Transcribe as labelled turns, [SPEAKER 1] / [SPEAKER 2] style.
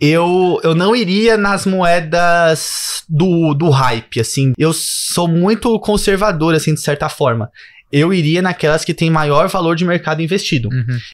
[SPEAKER 1] Eu, eu não iria nas moedas do, do hype, assim. Eu sou muito conservador, assim, de certa forma. Eu iria naquelas que têm maior valor de mercado investido. Uhum.